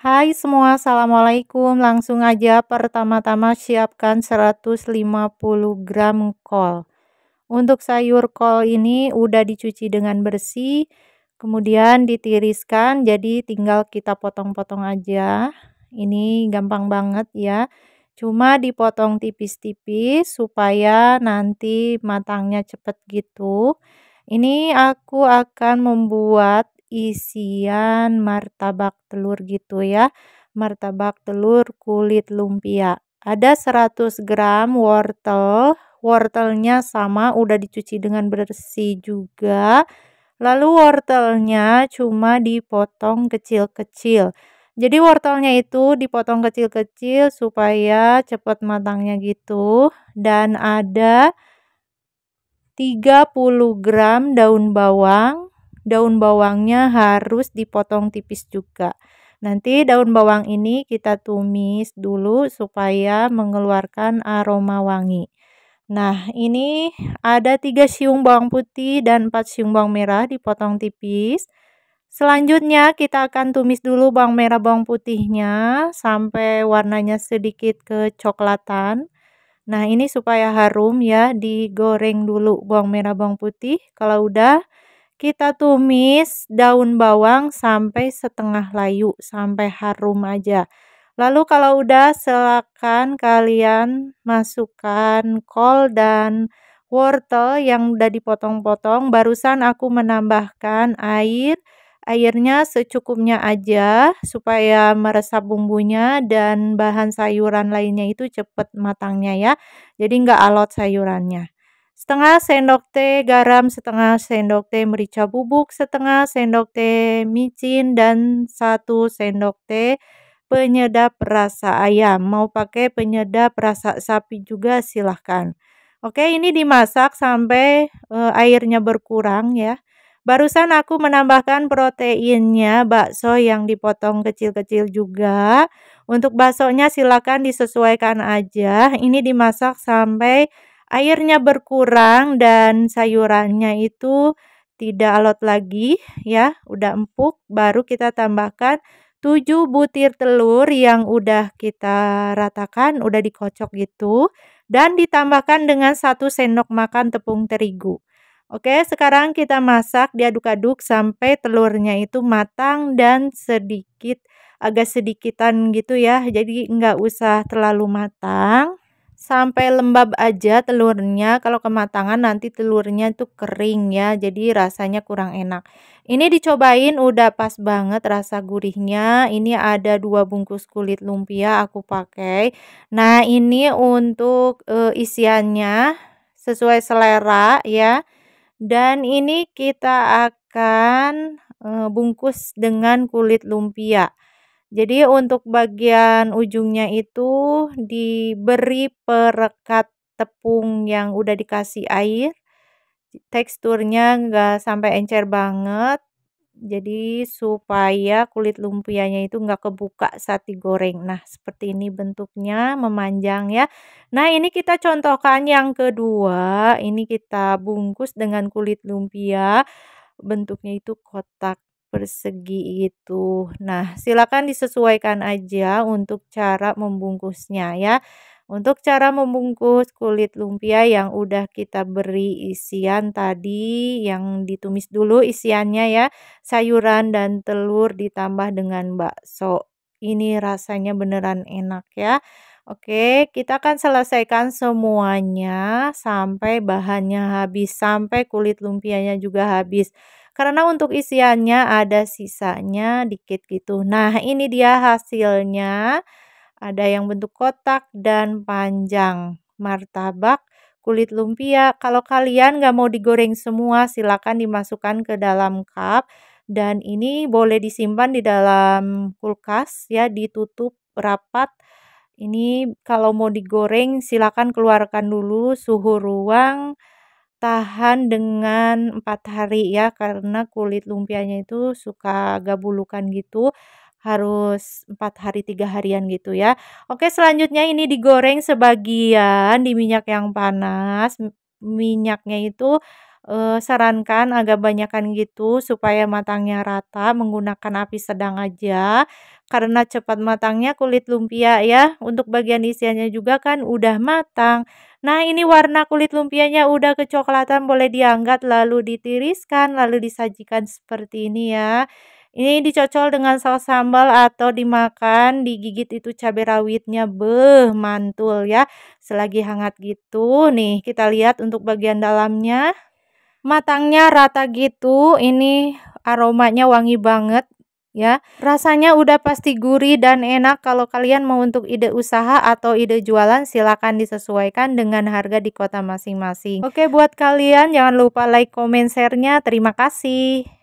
Hai semua, Assalamualaikum. Langsung aja pertama-tama siapkan 150 gram kol. Untuk sayur kol ini udah dicuci dengan bersih, kemudian ditiriskan, jadi tinggal kita potong-potong aja. Ini gampang banget ya. Cuma dipotong tipis-tipis supaya nanti matangnya cepet gitu. Ini aku akan membuat isian martabak telur gitu ya. Martabak telur kulit lumpia. Ada 100 gram wortel. Wortelnya sama udah dicuci dengan bersih juga. Lalu wortelnya cuma dipotong kecil-kecil. Jadi wortelnya itu dipotong kecil-kecil supaya cepat matangnya gitu. Dan ada 30 gram daun bawang, daun bawangnya harus dipotong tipis juga. Nanti daun bawang ini kita tumis dulu supaya mengeluarkan aroma wangi. Nah, ini ada 3 siung bawang putih dan 4 siung bawang merah dipotong tipis. Selanjutnya kita akan tumis dulu bawang merah bawang putihnya sampai warnanya sedikit kecoklatan. Nah, ini supaya harum ya, digoreng dulu bawang merah bawang putih. Kalau udah kita tumis daun bawang sampai setengah layu, sampai harum aja. Lalu kalau udah silakan kalian masukkan kol dan wortel yang udah dipotong-potong. Barusan aku menambahkan air, airnya secukupnya aja supaya meresap bumbunya dan bahan sayuran lainnya itu cepet matangnya ya. Jadi nggak alot sayurannya setengah sendok teh garam, setengah sendok teh merica bubuk, setengah sendok teh micin, dan satu sendok teh penyedap rasa ayam. Mau pakai penyedap rasa sapi juga silahkan. Oke, ini dimasak sampai e, airnya berkurang ya. Barusan aku menambahkan proteinnya bakso yang dipotong kecil-kecil juga. Untuk baksonya silakan disesuaikan aja. Ini dimasak sampai airnya berkurang dan sayurannya itu tidak alot lagi ya, udah empuk, baru kita tambahkan 7 butir telur yang udah kita ratakan, udah dikocok gitu dan ditambahkan dengan satu sendok makan tepung terigu. Oke, sekarang kita masak diaduk-aduk sampai telurnya itu matang dan sedikit agak sedikitan gitu ya. Jadi nggak usah terlalu matang sampai lembab aja telurnya. Kalau kematangan nanti telurnya itu kering ya, jadi rasanya kurang enak. Ini dicobain udah pas banget rasa gurihnya. Ini ada dua bungkus kulit lumpia aku pakai. Nah, ini untuk e, isiannya sesuai selera ya. Dan ini kita akan e, bungkus dengan kulit lumpia. Jadi untuk bagian ujungnya itu diberi perekat tepung yang udah dikasih air. Teksturnya nggak sampai encer banget. Jadi supaya kulit lumpianya itu nggak kebuka saat digoreng. Nah seperti ini bentuknya memanjang ya. Nah ini kita contohkan yang kedua. Ini kita bungkus dengan kulit lumpia. Bentuknya itu kotak persegi itu. Nah, silakan disesuaikan aja untuk cara membungkusnya ya. Untuk cara membungkus kulit lumpia yang udah kita beri isian tadi yang ditumis dulu isiannya ya, sayuran dan telur ditambah dengan bakso. Ini rasanya beneran enak ya. Oke, kita akan selesaikan semuanya sampai bahannya habis, sampai kulit lumpianya juga habis karena untuk isiannya ada sisanya dikit gitu. Nah, ini dia hasilnya. Ada yang bentuk kotak dan panjang. Martabak kulit lumpia. Kalau kalian nggak mau digoreng semua, silakan dimasukkan ke dalam cup. Dan ini boleh disimpan di dalam kulkas ya, ditutup rapat. Ini kalau mau digoreng silakan keluarkan dulu suhu ruang tahan dengan empat hari ya karena kulit lumpianya itu suka agak bulukan gitu harus empat hari tiga harian gitu ya Oke selanjutnya ini digoreng sebagian di minyak yang panas minyaknya itu eh, sarankan agak banyakan gitu supaya matangnya rata menggunakan api sedang aja karena cepat matangnya kulit lumpia ya. Untuk bagian isiannya juga kan udah matang. Nah ini warna kulit lumpianya udah kecoklatan boleh diangkat lalu ditiriskan lalu disajikan seperti ini ya. Ini dicocol dengan saus sambal atau dimakan, digigit itu cabai rawitnya, beh, mantul ya. Selagi hangat gitu, nih kita lihat untuk bagian dalamnya. Matangnya rata gitu, ini aromanya wangi banget ya. Rasanya udah pasti gurih dan enak. Kalau kalian mau untuk ide usaha atau ide jualan silahkan disesuaikan dengan harga di kota masing-masing. Oke, buat kalian jangan lupa like, komen, share-nya. Terima kasih.